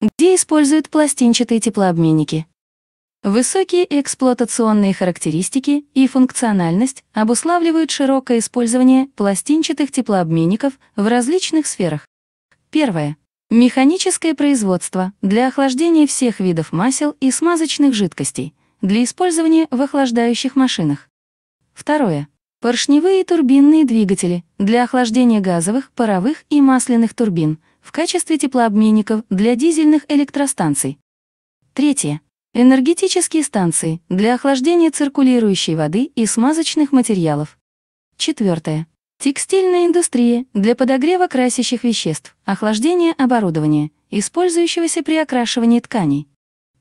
где используют пластинчатые теплообменники. Высокие эксплуатационные характеристики и функциональность обуславливают широкое использование пластинчатых теплообменников в различных сферах. Первое. Механическое производство для охлаждения всех видов масел и смазочных жидкостей, для использования в охлаждающих машинах. Второе. Поршневые турбинные двигатели для охлаждения газовых, паровых и масляных турбин в качестве теплообменников для дизельных электростанций. Третье. Энергетические станции для охлаждения циркулирующей воды и смазочных материалов. Четвертое. Текстильная индустрия для подогрева красящих веществ, охлаждения оборудования, использующегося при окрашивании тканей.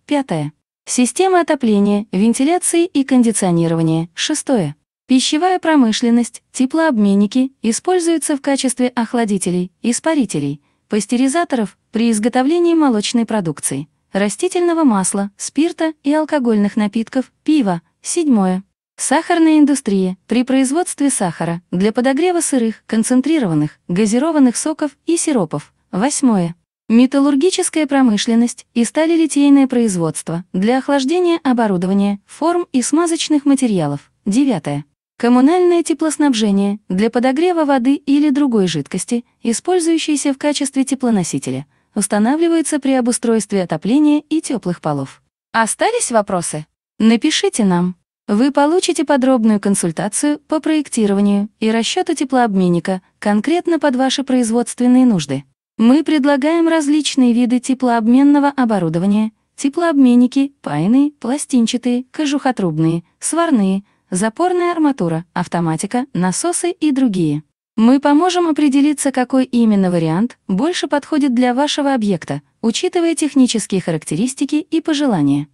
Пятое. Система отопления, вентиляции и кондиционирования. Шестое. Пищевая промышленность, теплообменники используются в качестве охладителей, испарителей, пастеризаторов при изготовлении молочной продукции, растительного масла, спирта и алкогольных напитков, пива. Седьмое. Сахарная индустрия при производстве сахара для подогрева сырых, концентрированных, газированных соков и сиропов. Восьмое. Металлургическая промышленность и сталелитейное производство для охлаждения оборудования, форм и смазочных материалов. Девятое. Коммунальное теплоснабжение для подогрева воды или другой жидкости, использующейся в качестве теплоносителя, устанавливается при обустройстве отопления и теплых полов. Остались вопросы? Напишите нам. Вы получите подробную консультацию по проектированию и расчету теплообменника конкретно под ваши производственные нужды. Мы предлагаем различные виды теплообменного оборудования, теплообменники, пайные, пластинчатые, кожухотрубные, сварные – запорная арматура, автоматика, насосы и другие. Мы поможем определиться, какой именно вариант больше подходит для вашего объекта, учитывая технические характеристики и пожелания.